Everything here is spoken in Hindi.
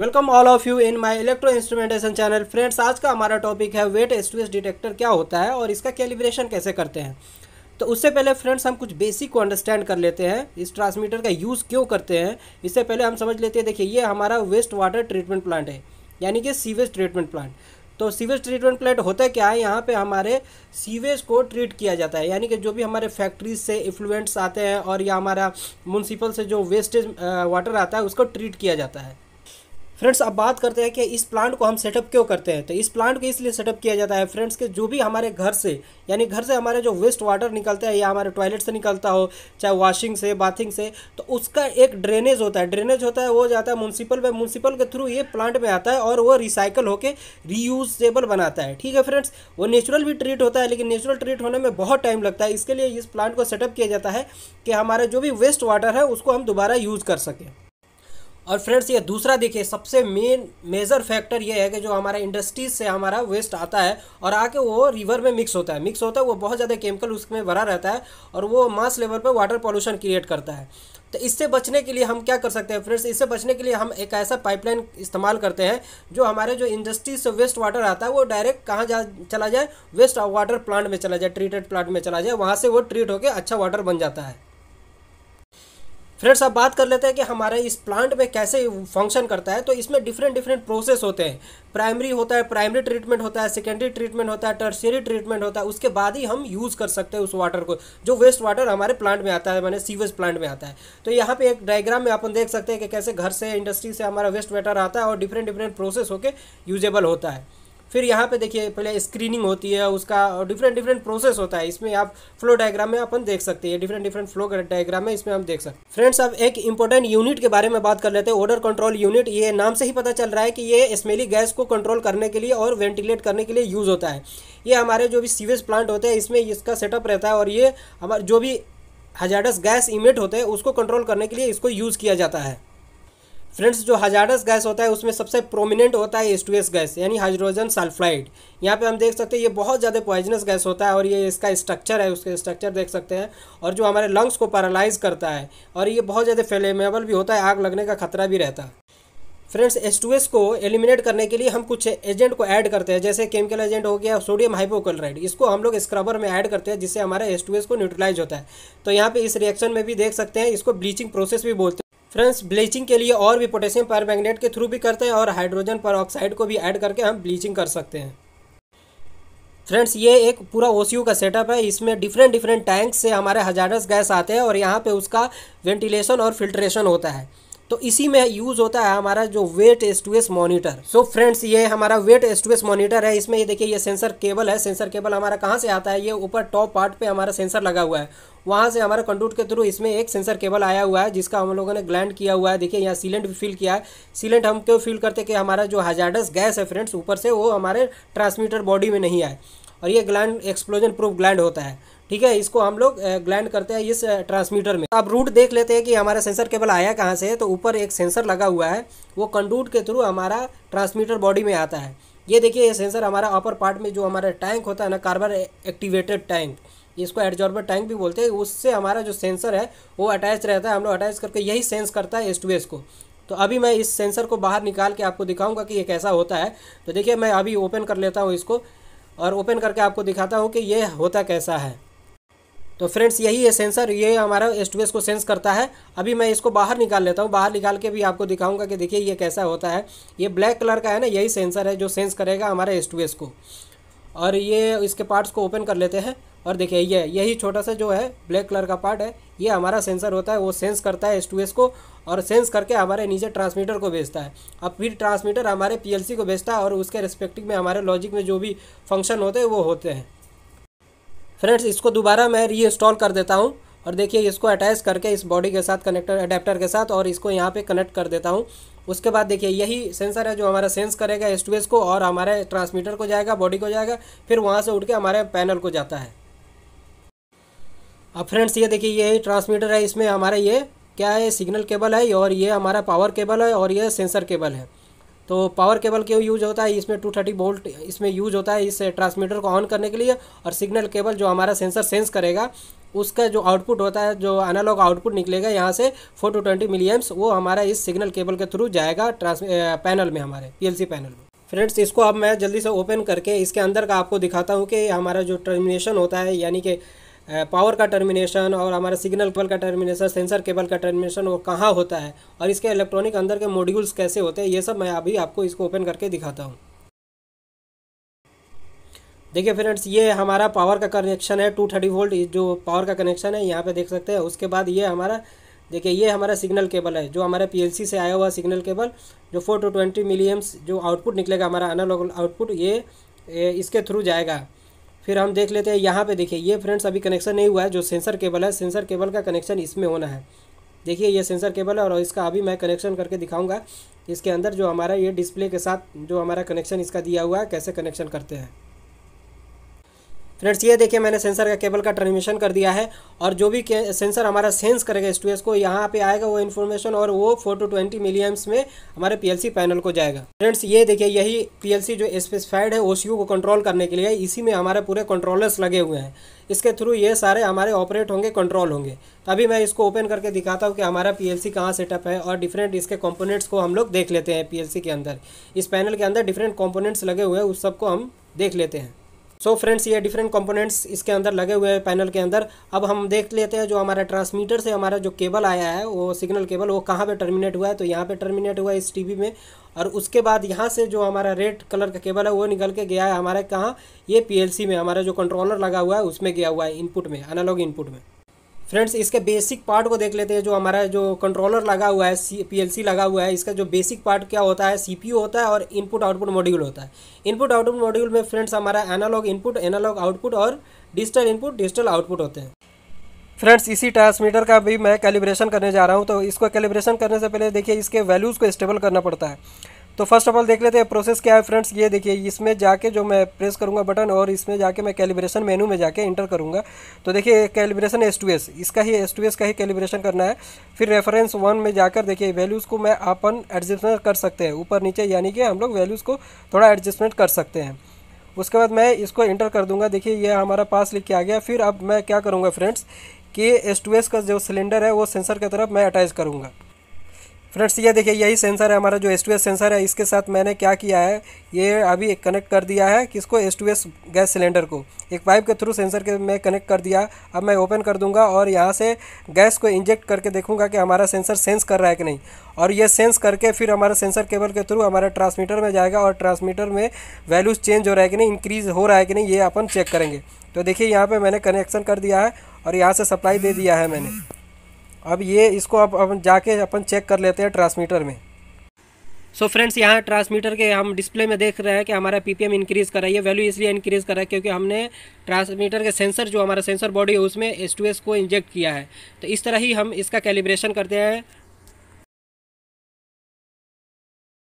welcome all of you in my electro instrumentation channel friends आज का हमारा टॉपिक है वेट एस डिटेक्टर क्या होता है और इसका कैलिब्रेशन कैसे करते हैं तो उससे पहले फ्रेंड्स हम कुछ बेसिक को अंडरस्टैंड कर लेते हैं इस ट्रांसमीटर का यूज़ क्यों करते हैं इससे पहले हम समझ लेते हैं देखिए ये हमारा वेस्ट वाटर ट्रीटमेंट प्लांट है यानी कि सीवेज ट्रीटमेंट प्लांट तो सीवेज ट्रीटमेंट प्लांट होता क्या है यहाँ पे हमारे सीवेज को ट्रीट किया जाता है यानी कि जो भी हमारे फैक्ट्रीज से इफ्लुएंट्स आते हैं और या हमारा म्यूनसिपल से जो वेस्टेज वाटर आता है उसको ट्रीट किया जाता है फ्रेंड्स अब बात करते हैं कि इस प्लांट को हम सेटअप क्यों करते हैं तो इस प्लांट को इसलिए सेटअप किया जाता है फ्रेंड्स के जो भी हमारे घर से यानी घर से हमारे जो वेस्ट वाटर निकलता है या हमारे टॉयलेट से निकलता हो चाहे वॉशिंग से बाथिंग से तो उसका एक ड्रेनेज होता है ड्रेनेज होता है वो जाता है म्यूनसिपल में म्यूनसिपल के थ्रू ये प्लांट में आता है और वो रिसाइकल होकर रीयूजेबल बनाता है ठीक है फ्रेंड्स वो नेचुरल भी ट्रीट होता है लेकिन नेचुरल ट्रीट होने में बहुत टाइम लगता है इसके लिए इस प्लांट को सेटअप किया जाता है कि हमारा जो भी वेस्ट वाटर है उसको हम दोबारा यूज़ कर सकें और फ्रेंड्स ये दूसरा देखिए सबसे मेन मेजर फैक्टर ये है कि जो हमारा इंडस्ट्रीज से हमारा वेस्ट आता है और आके वो रिवर में मिक्स होता है मिक्स होता है वो बहुत ज़्यादा केमिकल उसमें भरा रहता है और वो मास लेवल पर वाटर पॉल्यूशन क्रिएट करता है तो इससे बचने के लिए हम क्या कर सकते हैं फ्रेंड्स इससे बचने के लिए हम एक ऐसा पाइपलाइन इस्तेमाल करते हैं जो हमारे जो इंडस्ट्रीज से वेस्ट वाटर आता है वो डायरेक्ट कहाँ जा चला जाए वेस्ट वाटर प्लांट में चला जाए ट्रीटेड प्लांट में चला जाए वहाँ से वो ट्रीट होकर अच्छा वाटर बन जाता है फ्रेंड्स अब बात कर लेते हैं कि हमारे इस प्लांट में कैसे फंक्शन करता है तो इसमें डिफरेंट डिफरेंट प्रोसेस होते हैं प्राइमरी होता है प्राइमरी ट्रीटमेंट होता है सेकेंडरी ट्रीटमेंट होता है टर्सरी ट्रीटमेंट होता है उसके बाद ही हम यूज़ कर सकते हैं उस वाटर को जो वेस्ट वाटर हमारे प्लांट में आता है मैंने सीवेज प्लांट में आता है तो यहाँ पे एक डायग्राम में अपन देख सकते हैं कि कैसे घर से इंडस्ट्री से हमारा वेस्ट वाटर आता है और डिफरेंट डिफरेंट प्रोसेस होकर यूजेबल होता है फिर यहाँ पे देखिए पहले स्क्रीनिंग होती है उसका डिफरेंट डिफरेंट प्रोसेस होता है इसमें आप फ्लो डायग्राम में अपन देख सकते हैं डिफरेंट डिफरेंट फ्लो डायग्राम में इसमें हम देख सकते हैं फ्रेंड्स अब एक इंपॉर्टेंट यूनिट के बारे में बात कर लेते हैं ऑर्डर कंट्रोल यूनिट ये नाम से ही पता चल रहा है कि ये स्मेली गैस को कंट्रोल करने के लिए और वेंटिलेट करने के लिए यूज़ होता है ये हमारे जो भी सीवेज प्लांट होते हैं इसमें इसका सेटअप रहता है और ये हमारे जो भी हजारस गैस इमिट होते हैं उसको कंट्रोल करने के लिए इसको यूज़ किया जाता है फ्रेंड्स जो हजारस गैस होता है उसमें सबसे प्रोमिनेंट होता है एस गैस यानी हाइड्रोजन सल्फाइड यहाँ पे हम देख सकते हैं ये बहुत ज़्यादा पॉइजनस गैस होता है और ये इसका स्ट्रक्चर है उसके स्ट्रक्चर देख सकते हैं और जो हमारे लंग्स को पैरालाइज करता है और ये बहुत ज़्यादा फेलेमेबल भी होता है आग लगने का खतरा भी रहता है फ्रेंड्स एस टू एस को एलिमिनेट करने के लिए हम कुछ एजेंट को ऐड करते हैं जैसे केमिकल एजेंट हो गया सोडियम हाइपोक्लोराइड इसको हम लोग स्क्रबर में ऐड करते हैं जिससे हमारा एस टू एस को न्यूट्रलाइज होता है तो यहाँ पे इस रिएक्शन में भी देख सकते हैं इसको ब्लीचिंग प्रोसेस भी बोलते हैं फ्रेंड्स ब्लीचिंग के लिए और भी पोटेशियम पर मैग्नेट के थ्रू भी करते हैं और हाइड्रोजन पर ऑक्साइड को भी ऐड करके हम ब्लीचिंग कर सकते हैं फ्रेंड्स ये एक पूरा ओ का सेटअप है इसमें डिफरेंट डिफरेंट टैंक से हमारे हजारस गैस आते हैं और यहाँ पे उसका वेंटिलेशन और फिल्ट्रेशन होता है तो इसी में यूज होता है हमारा जो wet S two S monitor so friends ये हमारा wet S two S monitor है इसमें ये देखिए ये सेंसर केबल है सेंसर केबल हमारा कहाँ से आता है ये ऊपर टॉप पार्ट पे हमारा सेंसर लगा हुआ है वहाँ से हमारे कंडूट के थ्रू इसमें एक सेंसर केबल आया हुआ है जिसका हम लोगों ने ग्लैंड किया हुआ है देखिए यहाँ सीलेंट भी फिल किया है सीलेंट हम क्यों फिल करते कि हमारा जो हजार्डस गैस है फ्रेंड्स ऊपर से वो हमारे ट्रांसमीटर बॉडी में नहीं आए और ये ग्लैंड एक्सप्लोजन प्रूफ ग्लैंड होता है ठीक है इसको हम लोग ग्लैंड करते हैं इस ट्रांसमीटर में अब रूट देख लेते हैं कि हमारा सेंसर केबल आया कहाँ से है तो ऊपर एक सेंसर लगा हुआ है वो कंडूट के थ्रू हमारा ट्रांसमीटर बॉडी में आता है ये देखिए ये सेंसर हमारा अपर पार्ट में जो हमारा टैंक होता है ना कार्बन एक्टिवेटेड टैंक इसको एडजॉर्बर टैंक भी बोलते हैं उससे हमारा जो सेंसर है वो अटैच रहता है हम लोग अटैच करके यही सेंस करता है एस टू एस को तो अभी मैं इस सेंसर को बाहर निकाल के आपको दिखाऊंगा कि ये कैसा होता है तो देखिए मैं अभी ओपन कर लेता हूँ इसको और ओपन करके आपको दिखाता हूँ कि ये होता कैसा है तो फ्रेंड्स यही है सेंसर ये हमारा एस टू एस को सेंस करता है अभी मैं इसको बाहर निकाल लेता हूँ बाहर निकाल के भी आपको दिखाऊंगा कि देखिए ये कैसा होता है ये ब्लैक कलर का है ना यही सेंसर है जो सेंस करेगा हमारे एस टू एस को और ये इसके पार्ट्स को ओपन कर लेते हैं और देखिए ये यही छोटा सा जो है ब्लैक कलर का पार्ट है ये हमारा सेंसर होता है वो सेंस करता है एस टू एस को और सेंस करके हमारे नीचे ट्रांसमीटर को भेजता है अब फिर ट्रांसमीटर हमारे सी को भेजता है और उसके रिस्पेक्टिव में हमारे लॉजिक में जो भी फंक्शन होते हैं वो होते हैं फ्रेंड्स इसको दोबारा मैं रीइंस्टॉल कर देता हूँ और देखिए इसको अटैच करके इस बॉडी के साथ कनेक्टर अडेप्टर के साथ और इसको यहाँ पे कनेक्ट कर देता हूँ उसके बाद देखिए यही सेंसर है जो हमारा सेंस करेगा एस को और हमारे ट्रांसमीटर को जाएगा बॉडी को जाएगा फिर वहाँ से उठ के हमारे पैनल को जाता है अब फ्रेंड्स ये देखिए यही ट्रांसमीटर है इसमें हमारा ये क्या है सिग्नल केबल है और ये हमारा पावर केबल है और ये सेंसर केबल है तो पावर केबल क्यों यूज होता है इसमें 230 बोल्ट इसमें यूज होता है इस ट्रांसमीटर को ऑन करने के लिए और सिग्नल केबल जो हमारा सेंसर सेंस करेगा उसका जो आउटपुट होता है जो एनालॉग आउटपुट निकलेगा यहाँ से फोर टू ट्वेंटी मिलियम्स वो हमारा इस सिग्नल केबल के थ्रू जाएगा ट्रांस पैनल में हमारे पी पैनल में फ्रेंड्स इसको अब मैं जल्दी से ओपन करके इसके अंदर का आपको दिखाता हूँ कि हमारा जो टर्मिनेशन होता है यानी कि पावर का टर्मिनेशन और हमारा सिग्नल केबल का टर्मिनेशन सेंसर केबल का टर्मिनेशन वो कहाँ होता है और इसके इलेक्ट्रॉनिक अंदर के मॉड्यूल्स कैसे होते हैं ये सब मैं अभी आपको इसको ओपन करके दिखाता हूँ देखिए फ्रेंड्स ये हमारा पावर का कनेक्शन है टू थर्टी वोल्ट जो पावर का कनेक्शन है यहाँ पे देख सकते हैं उसके बाद ये हमारा देखिए ये हमारा सिग्नल केबल है जो हमारे पीएलसी से आया हुआ सिग्नल केबल जो फोर टू ट्वेंटी मिलियम्स जो आउटपुट निकलेगा हमारा एनालॉग आउटपुट ये, ये इसके थ्रू जाएगा फिर हम देख लेते हैं यहाँ पे देखिए ये फ्रेंड्स अभी कनेक्शन नहीं हुआ है जो सेंसर केबल है सेंसर केबल का कनेक्शन इसमें होना है देखिए ये सेंसर केबल है और इसका अभी मैं कनेक्शन करके दिखाऊंगा इसके अंदर जो हमारा ये डिस्प्ले के साथ जो हमारा कनेक्शन इसका दिया हुआ है कैसे कनेक्शन करते हैं फ्रेंड्स ये देखिए मैंने सेंसर का केबल का ट्रांसमिशन कर दिया है और जो भी सेंसर हमारा सेंस करेगा एस को यहाँ पे आएगा वो इन्फॉर्मेशन और वो फोर टू ट्वेंटी मिलियम्स में हमारे पीएलसी पैनल को जाएगा फ्रेंड्स ये देखिए यही पीएलसी जो स्पेसिफाइड है ओसीयू को कंट्रोल करने के लिए इसी में हमारे पूरे कंट्रोलर्स लगे हुए हैं इसके थ्रू ये सारे हमारे ऑपरेट होंगे कंट्रोल होंगे तो अभी मैं इसको ओपन करके दिखाता हूँ कि हमारा पीएलसी कहाँ सेटअप है और डिफरेंट इसके कंपोनेंट्स को हम लोग देख लेते हैं पीएलसी के अंदर इस पैनल के अंदर डिफरेंट कंपोनेंट्स लगे हुए हैं उस सबको हम देख लेते हैं सो so फ्रेंड्स ये डिफरेंट कंपोनेंट्स इसके अंदर लगे हुए हैं पैनल के अंदर अब हम देख लेते हैं जो हमारा ट्रांसमीटर से हमारा जो केबल आया है वो सिग्नल केबल वो कहाँ पे टर्मिनेट हुआ है तो यहाँ पे टर्मिनेट हुआ है इस टीवी में और उसके बाद यहाँ से जो हमारा रेड कलर का केबल है वो निकल के गया है हमारे कहाँ ये पी में हमारा जो कंट्रोलर लगा हुआ है उसमें गया हुआ है इनपुट में अनालॉग इनपुट में फ्रेंड्स इसके बेसिक पार्ट को देख लेते हैं जो हमारा जो कंट्रोलर लगा हुआ है सी पीएलसी लगा हुआ है इसका जो बेसिक पार्ट क्या होता है सीपीयू होता है और इनपुट आउटपुट मॉड्यूल होता है इनपुट आउटपुट मॉड्यूल में फ्रेंड्स हमारा एनालॉग इनपुट एनालॉग आउटपुट और डिजिटल इनपुट डिजिटल आउटपुट होते हैं फ्रेंड्स इसी ट्रांसमीटर का भी मैं कैलिब्रेशन करने जा रहा हूँ तो इसको कैलिब्रेशन करने से पहले देखिए इसके वैल्यूज़ को स्टेबल करना पड़ता है तो फर्स्ट ऑफ ऑल देख लेते हैं प्रोसेस क्या है फ्रेंड्स ये देखिए इसमें जाके जो मैं प्रेस करूँगा बटन और इसमें जाके मैं कैलिब्रेशन मेनू में जाके इंटर करूँगा तो देखिए कैलिब्रेशन एस टू एस इसका ही एस टू एस का ही कैलिब्रेशन करना है फिर रेफरेंस वन में जाकर देखिए वैल्यूज़ को मैं अपन एडजस्टमेंट कर सकते हैं ऊपर नीचे यानी कि हम लोग वैल्यूज़ को थोड़ा एडजस्टमेंट कर सकते हैं उसके बाद मैं इसको इंटर कर दूंगा देखिए ये हमारा पास लिख के आ गया फिर अब मैं क्या करूँगा फ्रेंड्स कि एस टू एस का जो सिलेंडर है वो सेंसर की तरफ मैं अटैच करूँगा फ्रेंड्स ये देखिए यही सेंसर है हमारा जो एस टू एस सेंसर है इसके साथ मैंने क्या किया है ये अभी कनेक्ट कर दिया है किसको S two S gas cylinder को एक पाइप के थ्रू सेंसर के मैं कनेक्ट कर दिया अब मैं ओपन कर दूंगा और यहाँ से गैस को इंजेक्ट करके देखूंगा कि हमारा सेंसर सेंस कर रहा है कि नहीं और ये सेंस करके फिर हमारा सेंसर केबल के थ्रू हमारे ट्रांसमीटर में जाएगा और ट्रांसमीटर में वैल्यूज़ चेंज हो रहा है कि नहीं इंक्रीज़ हो रहा है कि नहीं ये अपन चेक करेंगे तो देखिए यहाँ पर मैंने कनेक्शन कर दिया है और यहाँ से सप्लाई दे दिया है मैंने अब ये इसको अब अपन जाके अपन चेक कर लेते हैं ट्रांसमीटर में सो फ्रेंड्स यहाँ ट्रांसमीटर के हम डिस्प्ले में देख रहे हैं कि हमारा पीपीएम इंक्रीज़ कर रही है वैल्यू इसलिए इंक्रीज़ कर रहा है क्योंकि हमने ट्रांसमीटर के सेंसर जो हमारा सेंसर बॉडी है उसमें एस को इंजेक्ट किया है तो इस तरह ही हम इसका कैलिब्रेशन करते हैं